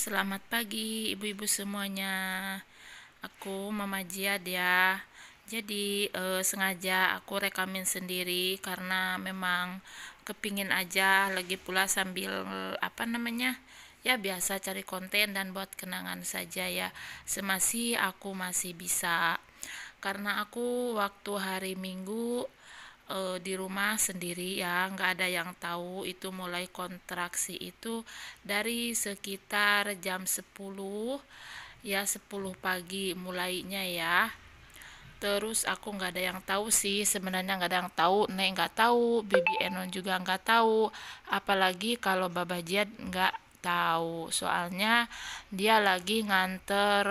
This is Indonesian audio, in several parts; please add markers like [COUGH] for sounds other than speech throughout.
selamat pagi ibu-ibu semuanya. Aku Mama jihad ya. Jadi e, sengaja aku rekamin sendiri karena memang kepingin aja lagi pula sambil apa namanya? Ya biasa cari konten dan buat kenangan saja ya. Semasih aku masih bisa. Karena aku waktu hari Minggu e, di rumah sendiri ya nggak ada yang tahu itu mulai kontraksi itu dari sekitar jam 10 ya 10 pagi mulainya ya terus aku nggak ada yang tahu sih sebenarnya nggak ada yang tahu Nek nggak tahu Bibi Enon juga nggak tahu apalagi kalau Baba Jian nggak tahu soalnya dia lagi nganter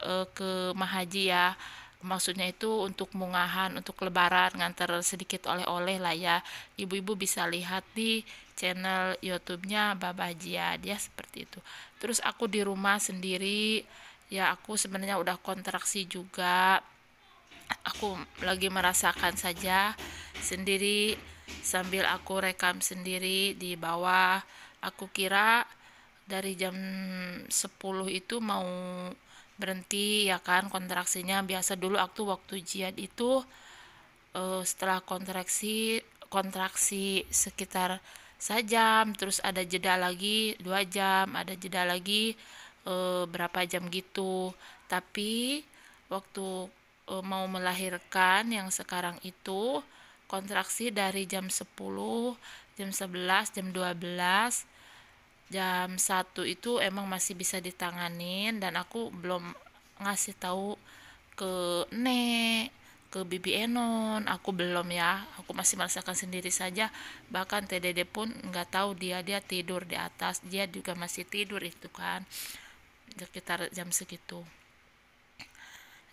e, ke Mahaji ya maksudnya itu untuk mungahan untuk lebaran nganter sedikit oleh-oleh lah ya ibu-ibu bisa lihat di channel YouTube-nya Baba Jia dia seperti itu terus aku di rumah sendiri ya aku sebenarnya udah kontraksi juga aku lagi merasakan saja sendiri sambil aku rekam sendiri di bawah aku kira dari jam 10 itu mau berhenti ya kan kontraksinya biasa dulu waktu waktu jihad itu uh, setelah kontraksi kontraksi sekitar sejam terus ada jeda lagi dua jam ada jeda lagi uh, berapa jam gitu tapi waktu uh, mau melahirkan yang sekarang itu kontraksi dari jam 10 jam 11 jam 12 jam satu itu emang masih bisa ditanganin dan aku belum ngasih tahu ke Nek ke Bibi Enon aku belum ya aku masih merasakan sendiri saja bahkan TDD pun nggak tahu dia dia tidur di atas dia juga masih tidur itu kan sekitar jam segitu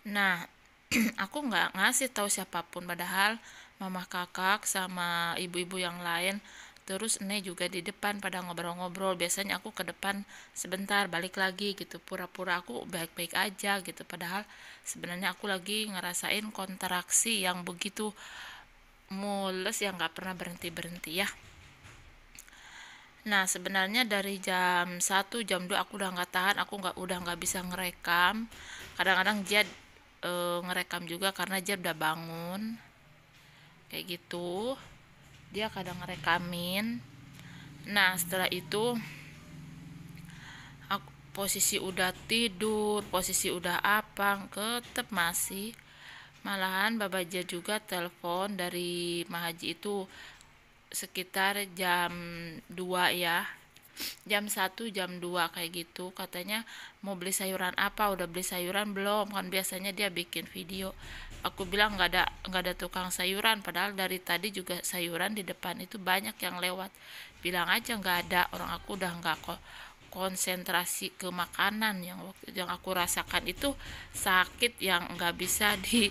nah [CLEARS THROAT] aku nggak ngasih tahu siapapun padahal mama kakak sama ibu-ibu yang lain terus ne juga di depan pada ngobrol-ngobrol biasanya aku ke depan sebentar balik lagi gitu pura-pura aku baik-baik aja gitu padahal sebenarnya aku lagi ngerasain kontraksi yang begitu mules yang nggak pernah berhenti-berhenti ya Nah sebenarnya dari jam 1 jam 2 aku udah nggak tahan aku nggak udah nggak bisa ngerekam kadang-kadang dia e, ngerekam juga karena dia udah bangun kayak gitu dia kadang rekamin nah setelah itu aku posisi udah tidur posisi udah apa tetep masih malahan babaja juga telepon dari mahaji itu sekitar jam 2 ya jam 1 jam 2 kayak gitu katanya mau beli sayuran apa udah beli sayuran belum kan biasanya dia bikin video aku bilang nggak ada nggak ada tukang sayuran padahal dari tadi juga sayuran di depan itu banyak yang lewat bilang aja nggak ada orang aku udah nggak kok konsentrasi ke makanan yang yang aku rasakan itu sakit yang nggak bisa [LAUGHS] di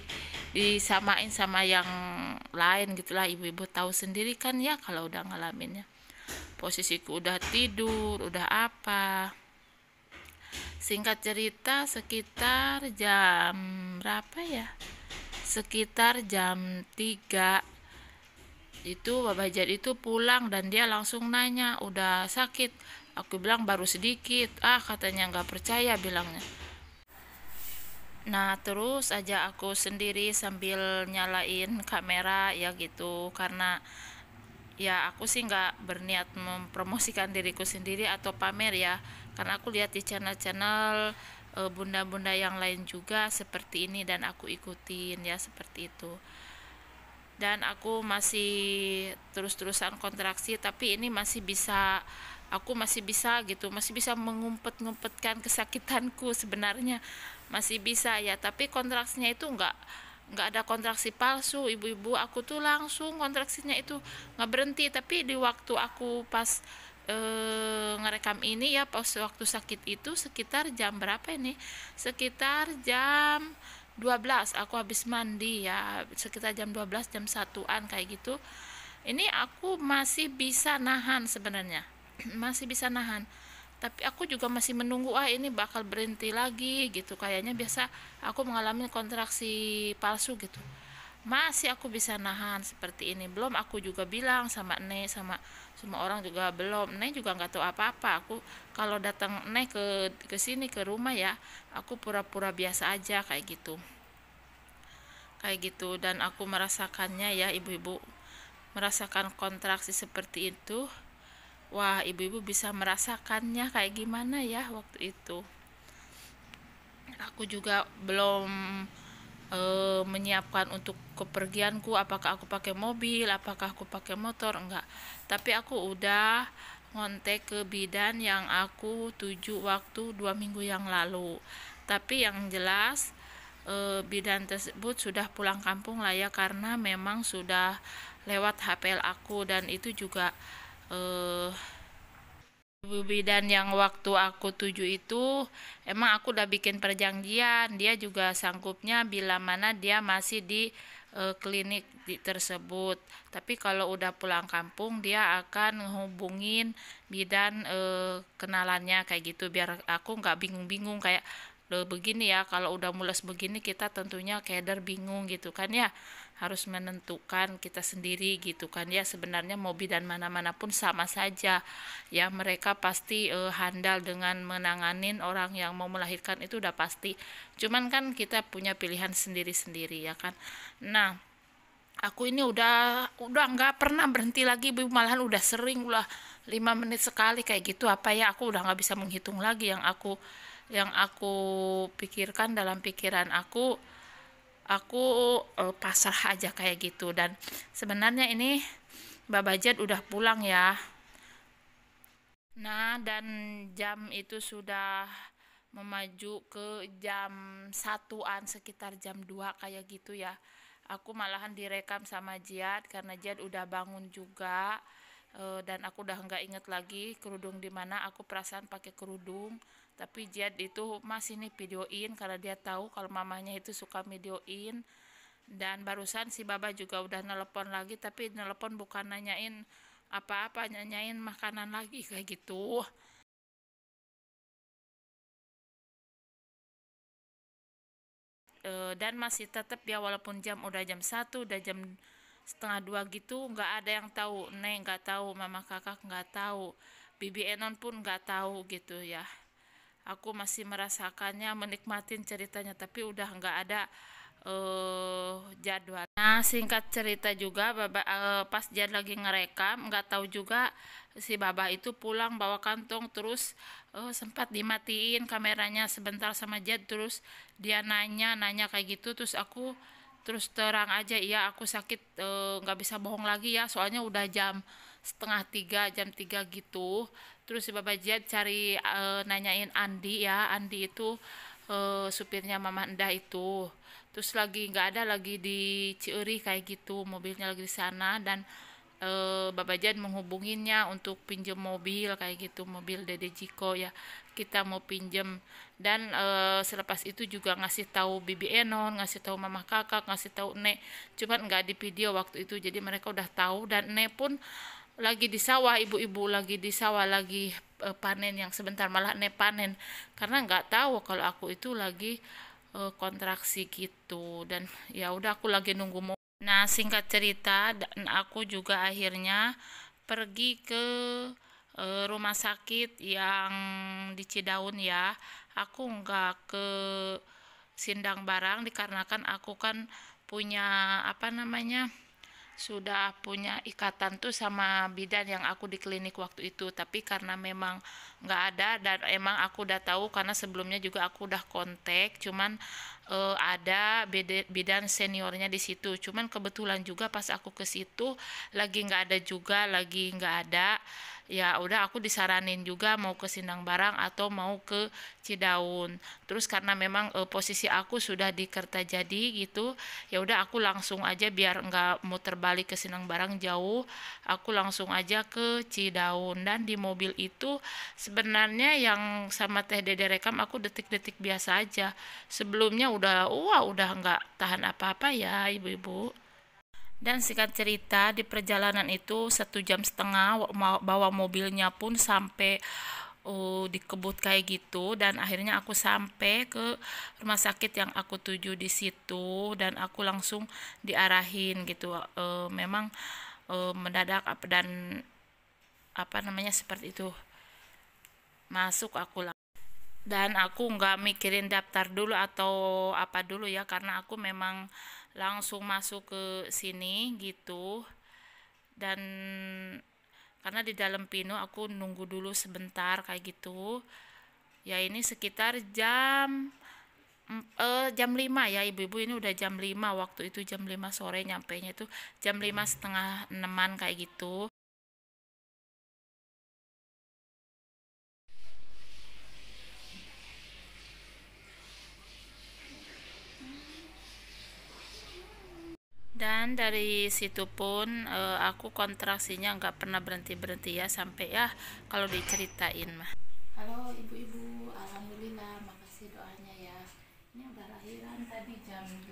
disamain sama yang lain gitulah ibu-ibu tahu sendiri kan ya kalau udah ngalaminnya posisiku udah tidur udah apa singkat cerita sekitar jam berapa ya sekitar jam 3 itu bapak Jad itu pulang dan dia langsung nanya udah sakit aku bilang baru sedikit ah katanya nggak percaya bilangnya nah terus aja aku sendiri sambil nyalain kamera ya gitu karena ya aku sih nggak berniat mempromosikan diriku sendiri atau pamer ya karena aku lihat di channel-channel Eh, bunda-bunda yang lain juga seperti ini dan aku ikutin ya seperti itu dan aku masih terus-terusan kontraksi tapi ini masih bisa aku masih bisa gitu masih bisa mengumpet-ngumpetkan kesakitanku sebenarnya masih bisa ya tapi kontraksinya itu enggak nggak ada kontraksi palsu ibu-ibu aku tuh langsung kontraksinya itu nggak berhenti tapi di waktu aku pas e, ngerekam ini ya pas waktu sakit itu sekitar jam berapa ini sekitar jam 12 aku habis mandi ya sekitar jam 12 jam satuan kayak gitu ini aku masih bisa nahan sebenarnya [CLEARS THROAT] masih bisa nahan tapi aku juga masih menunggu ah ini bakal berhenti lagi gitu kayaknya biasa aku mengalami kontraksi palsu gitu masih aku bisa nahan seperti ini belum aku juga bilang sama Nek sama semua orang juga belum Nek juga nggak tahu apa-apa aku kalau datang Nek ke ke sini ke rumah ya aku pura-pura biasa aja kayak gitu kayak gitu dan aku merasakannya ya ibu-ibu merasakan kontraksi seperti itu wah ibu-ibu bisa merasakannya kayak gimana ya waktu itu aku juga belum e, menyiapkan untuk kepergianku apakah aku pakai mobil apakah aku pakai motor enggak tapi aku udah ngontek ke bidan yang aku tuju waktu dua minggu yang lalu tapi yang jelas e, bidan tersebut sudah pulang kampung lah ya karena memang sudah lewat HPL aku dan itu juga eh bidan yang waktu aku tuju itu emang aku udah bikin perjanjian dia juga sanggupnya bila mana dia masih di uh, klinik di, tersebut tapi kalau udah pulang kampung dia akan menghubungin bidan uh, kenalannya kayak gitu biar aku nggak bingung-bingung kayak begini ya kalau udah mules begini kita tentunya keder bingung gitu kan ya harus menentukan kita sendiri gitu kan ya sebenarnya mobil dan mana-mana pun sama saja ya mereka pasti e, handal dengan menanganin orang yang mau melahirkan itu udah pasti cuman kan kita punya pilihan sendiri-sendiri ya kan nah aku ini udah udah nggak pernah berhenti lagi ibu malahan udah sering lah lima menit sekali kayak gitu apa ya aku udah nggak bisa menghitung lagi yang aku yang aku pikirkan dalam pikiran aku aku uh, pasrah aja kayak gitu dan sebenarnya ini Mbak Bajet udah pulang ya nah dan jam itu sudah memaju ke jam satuan sekitar jam 2 kayak gitu ya aku malahan direkam sama Jiat karena Jiat udah bangun juga Eh, dan aku udah nggak inget lagi kerudung di mana aku perasaan pakai kerudung tapi Jad itu masih nih videoin karena dia tahu kalau mamanya itu suka videoin dan barusan si Baba juga udah nelpon lagi tapi nelpon bukan nanyain apa-apa nanyain makanan lagi [LAUGHS] kayak gitu eh, dan masih tetap ya walaupun jam udah jam satu udah jam setengah dua gitu nggak ada yang tahu neng nggak tahu mama kakak nggak tahu bibi enon pun nggak tahu gitu ya aku masih merasakannya menikmatin ceritanya tapi udah nggak ada uh, eh, jadwal nah singkat cerita juga baba uh, pas jad lagi ngerekam nggak tahu juga si baba itu pulang bawa kantong terus uh, sempat dimatiin kameranya sebentar sama jad terus dia nanya nanya kayak gitu terus aku terus terang aja ya aku sakit eh, nggak e, bisa bohong lagi ya soalnya udah jam setengah tiga jam tiga gitu terus si Bapak Jad cari e, nanyain Andi ya Andi itu e, supirnya Mama Endah itu terus lagi nggak ada lagi di Ciuri kayak gitu mobilnya lagi di sana dan e, eh, Babajan menghubunginnya untuk pinjam mobil kayak gitu mobil Dede Jiko ya kita mau pinjam dan e, selepas itu juga ngasih tahu Bibi Enon ngasih tahu Mama Kakak ngasih tahu Nek cuman nggak di video waktu itu jadi mereka udah tahu dan Nek pun lagi di sawah ibu-ibu lagi di sawah lagi e, panen yang sebentar malah Nek panen karena nggak tahu kalau aku itu lagi kontraksi gitu dan ya udah aku lagi nunggu Nah, singkat cerita, aku juga akhirnya pergi ke e, rumah sakit yang di Cidaun ya. Aku nggak ke Sindang Barang dikarenakan aku kan punya apa namanya? sudah punya ikatan tuh sama bidan yang aku di klinik waktu itu tapi karena memang nggak ada dan emang aku udah tahu karena sebelumnya juga aku udah kontak cuman uh, ada bidan seniornya di situ. Cuman kebetulan juga pas aku ke situ lagi nggak ada juga, lagi nggak ada. Ya udah aku disaranin juga mau ke Sindang Barang atau mau ke Cidaun. Terus karena memang uh, posisi aku sudah di Kertajadi gitu, ya udah aku langsung aja biar nggak mau terbalik ke Sindang Barang jauh, aku langsung aja ke Cidaun dan di mobil itu sebenarnya yang sama Teh Dede rekam aku detik-detik biasa aja. Sebelumnya udah wah udah nggak tahan apa-apa ya ibu-ibu dan singkat cerita di perjalanan itu satu jam setengah bawa mobilnya pun sampai uh, dikebut kayak gitu dan akhirnya aku sampai ke rumah sakit yang aku tuju di situ dan aku langsung diarahin gitu uh, memang uh, mendadak dan apa namanya seperti itu masuk aku dan aku nggak mikirin daftar dulu atau apa dulu ya karena aku memang langsung masuk ke sini gitu dan karena di dalam pinu aku nunggu dulu sebentar kayak gitu ya ini sekitar jam mm, eh, jam 5 ya ibu-ibu ini udah jam 5 waktu itu jam 5 sore nyampe nya itu jam 5 setengah eneman kayak gitu dan dari situ pun uh, aku kontraksinya nggak pernah berhenti berhenti ya sampai ya kalau diceritain mah halo ibu-ibu alhamdulillah makasih doanya ya ini udah lahiran tadi jam 8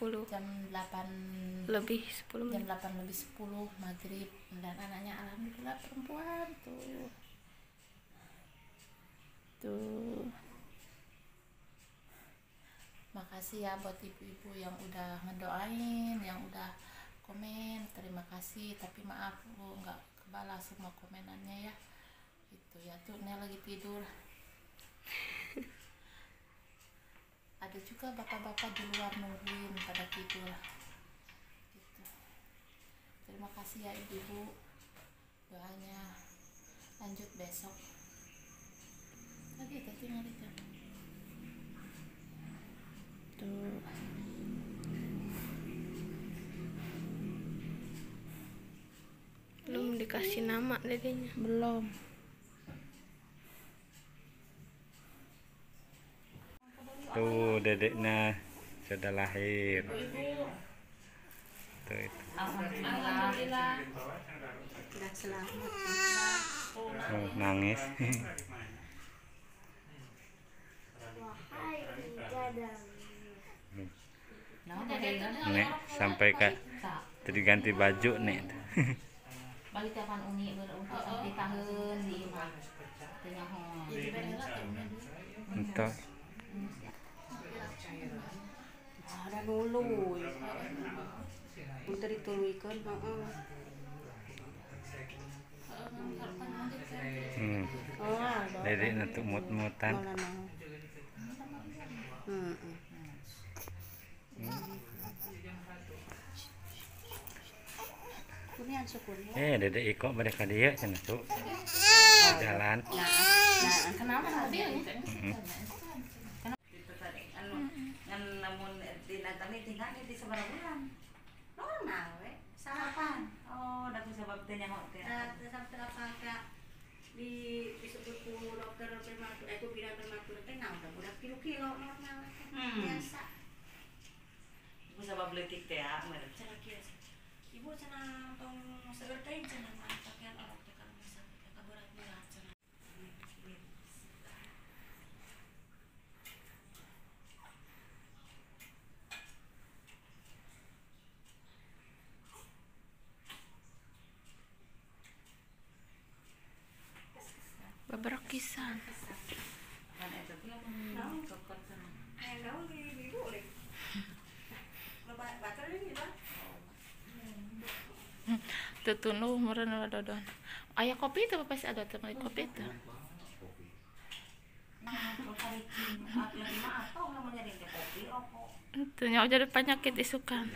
10 jam 8 lebih 10 jam 8 lebih 10 maghrib dan anaknya alhamdulillah perempuan tuh tuh makasih ya buat ibu-ibu yang udah ngedoain yang udah komen terima kasih tapi maaf bu, nggak kebalas semua komenannya ya itu ya tuh Nel lagi tidur ada juga bapak-bapak di luar nungguin pada tidur gitu terima kasih ya ibu-ibu doanya lanjut besok lagi tadi nggak gitu belum dikasih nama dedenya belum tuh dedeknya sudah lahir tuh itu alhamdulillah selamat oh, nangis [LAUGHS] wahai Nek sampai kak jadi ganti baju nih [LAUGHS] balik kapan uni iya, ada nulu untuk dituluikan hmm. Oh, jadi untuk mut-mutan. syukurnya eh dede iko mereka dia kan, cina tuh jalan nah, nah kenapa mobilnya mm -hmm. namun biasa sebab letik teh mereka cara kiasa ibu cenang tong segertain cenang pakaian orang tekan masak tekan berat berat cenang Babrak kisah. Kan itu tutunu meren wadodon ayah kopi itu sih ada teman kopi itu itu nyawa jadi penyakit isukan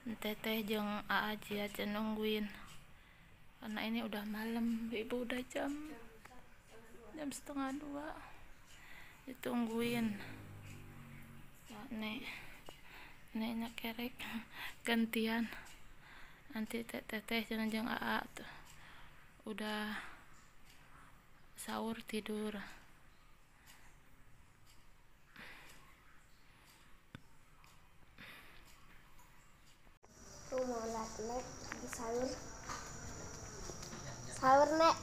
teteh jeng aja aja nungguin karena ini udah malam ibu udah jam jam setengah dua ditungguin nih neknya kerek [LAUGHS] gantian nanti teteh jeng jeng aa tuh udah sahur tidur sahur sahur nek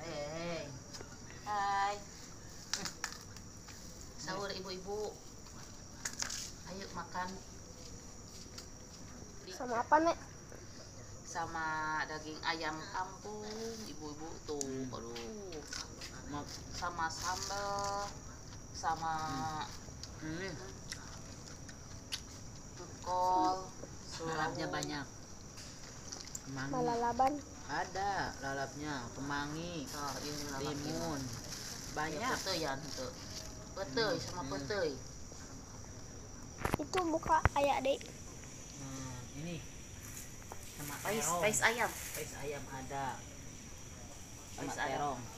hey, hey. hai sahur ibu-ibu ayo makan sama apa nek sama daging ayam kampung ibu-ibu tuh baru sama sambal sama hmm. kol suratnya banyak kemangi lalaban ada lalapnya kemangi oh, ini timun banyak ya, ya itu petai hmm. sama petai hmm. itu buka ayak deh hmm, ini sama pais pais ayam pais ayam ada pais terong. ayam